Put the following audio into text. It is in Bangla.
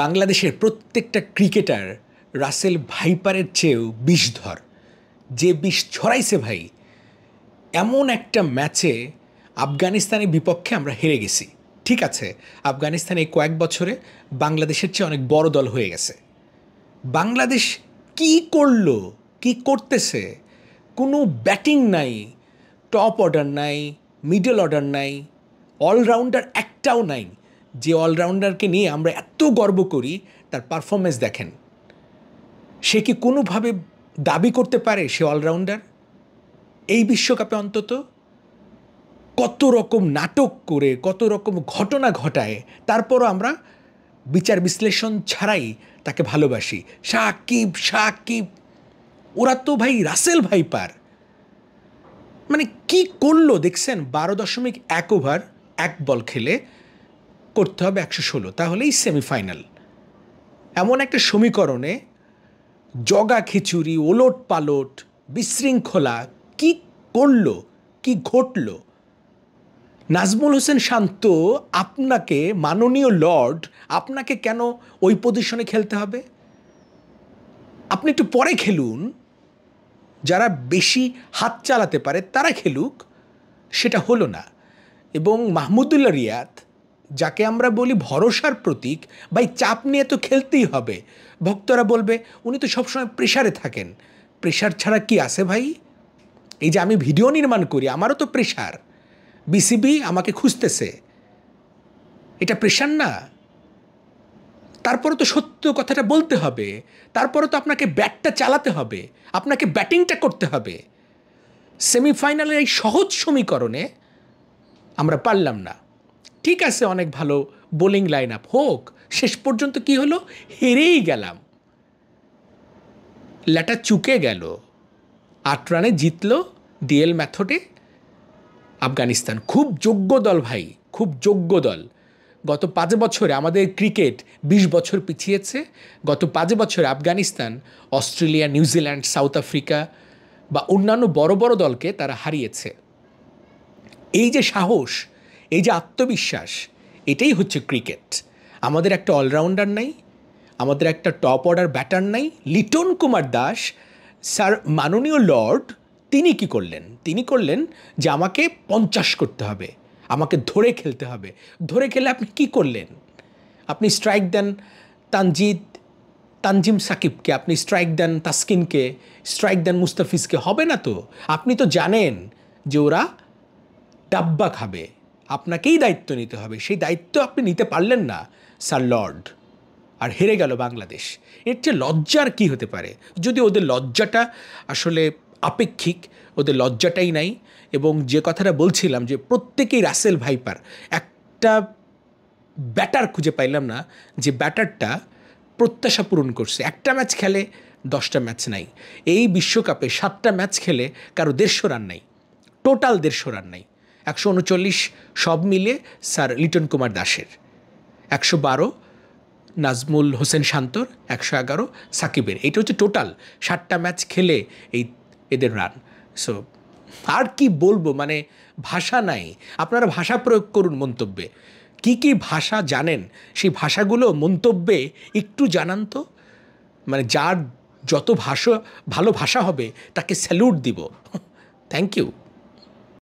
বাংলাদেশের প্রত্যেকটা ক্রিকেটার রাসেল ভাইপারের চেয়েও বিষধর যে বিষ ছড়াইছে ভাই এমন একটা ম্যাচে আফগানিস্তানের বিপক্ষে আমরা হেরে গেছি ঠিক আছে আফগানিস্তান এই কয়েক বছরে বাংলাদেশের চেয়ে অনেক বড় দল হয়ে গেছে বাংলাদেশ কি করল কি করতেছে কোনো ব্যাটিং নাই টপ অর্ডার নাই মিডল অর্ডার নাই অলরাউন্ডার একটাও নাই যে অলরাউন্ডারকে নিয়ে আমরা এত গর্ব করি তার পারফরমেন্স দেখেন সে কি কোনোভাবে দাবি করতে পারে সে অলরাউন্ডার এই বিশ্বকাপে অন্তত কত রকম নাটক করে কত রকম ঘটনা ঘটায় তারপরও আমরা বিচার বিশ্লেষণ ছাড়াই তাকে ভালোবাসি সাকিব সাকিব ওরা তো ভাই রাসেল ভাই পার মানে কি করলো দেখছেন বারো দশমিক এক ওভার এক বল খেলে করতে হবে একশো ষোলো তাহলেই সেমিফাইনাল এমন একটা সমীকরণে জগা খিচুড়ি ওলট পালট বিশৃঙ্খলা কি করল কি ঘটল নাজমুল হোসেন শান্ত আপনাকে মাননীয় লর্ড আপনাকে কেন ওই পজিশনে খেলতে হবে আপনি একটু পরে খেলুন যারা বেশি হাত চালাতে পারে তারা খেলুক সেটা হলো না এবং মাহমুদুল্লাহ রিয়াদ যাকে আমরা বলি ভরসার প্রতীক ভাই চাপ নিয়ে তো খেলতেই হবে ভক্তরা বলবে উনি তো সবসময় প্রেশারে থাকেন প্রেশার ছাড়া কি আছে ভাই এই যে আমি ভিডিও নির্মাণ করি আমারও তো প্রেশার বিসিবি আমাকে খুঁজতেছে এটা প্রেশার না তারপরে তো সত্য কথাটা বলতে হবে তারপরে তো আপনাকে ব্যাটটা চালাতে হবে আপনাকে ব্যাটিংটা করতে হবে সেমিফাইনালের এই সহজ সমীকরণে আমরা পারলাম না ঠিক আছে অনেক ভালো বোলিং লাইন আপ হোক শেষ পর্যন্ত কি হলো হেরেই গেলাম ল্যাটা চুকে গেল আট রানে জিতল ডিএল ম্যাথডে আফগানিস্তান খুব যোগ্য দল ভাই খুব যোগ্য দল গত পাঁচ বছরে আমাদের ক্রিকেট ২০ বছর পিছিয়েছে গত পাঁচ বছরে Afghanistan Australia New Zealand South Africa বা অন্যান্য বড় বড় দলকে তারা হারিয়েছে এই যে সাহস এই যে আত্মবিশ্বাস এটাই হচ্ছে ক্রিকেট আমাদের একটা অলরাউন্ডার নাই আমাদের একটা টপ অর্ডার ব্যাটার নাই লিটন কুমার দাস স্যার মাননীয় লর্ড তিনি কি করলেন তিনি করলেন যে আমাকে পঞ্চাশ করতে হবে আমাকে ধরে খেলতে হবে ধরে খেলে আপনি কি করলেন আপনি স্ট্রাইক দেন তানজিদ তানজিম সাকিবকে আপনি স্ট্রাইক দেন তাসকিনকে স্ট্রাইক দেন মুস্তাফিজকে হবে না তো আপনি তো জানেন যে ওরা ডাব্বা খাবে আপনাকেই দায়িত্ব নিতে হবে সেই দায়িত্ব আপনি নিতে পারলেন না স্যার লর্ড আর হেরে গেল বাংলাদেশ এর চেয়ে লজ্জার কি হতে পারে যদি ওদের লজ্জাটা আসলে আপেক্ষিক ওদের লজ্জাটাই নাই এবং যে কথাটা বলছিলাম যে প্রত্যেকেই রাসেল ভাইপার একটা ব্যাটার খুঁজে পাইলাম না যে ব্যাটারটা প্রত্যাশা পূরণ করছে একটা ম্যাচ খেলে দশটা ম্যাচ নাই এই বিশ্বকাপে সাতটা ম্যাচ খেলে কারো দেড়শো রান নাই টোটাল দেড়শো রান নাই একশো উনচল্লিশ সব মিলে স্যার লিটন কুমার দাসের একশো বারো নাজমুল হোসেন শান্তর একশো এগারো সাকিবের এটা হচ্ছে টোটাল সাতটা ম্যাচ খেলে এই এদের রান সো আর কি বলবো মানে ভাষা নাই আপনারা ভাষা প্রয়োগ করুন মন্তব্যে কি কি ভাষা জানেন সেই ভাষাগুলো মন্তব্যে একটু জানান তো মানে যার যত ভাষা ভালো ভাষা হবে তাকে স্যালুট দিব থ্যাংক ইউ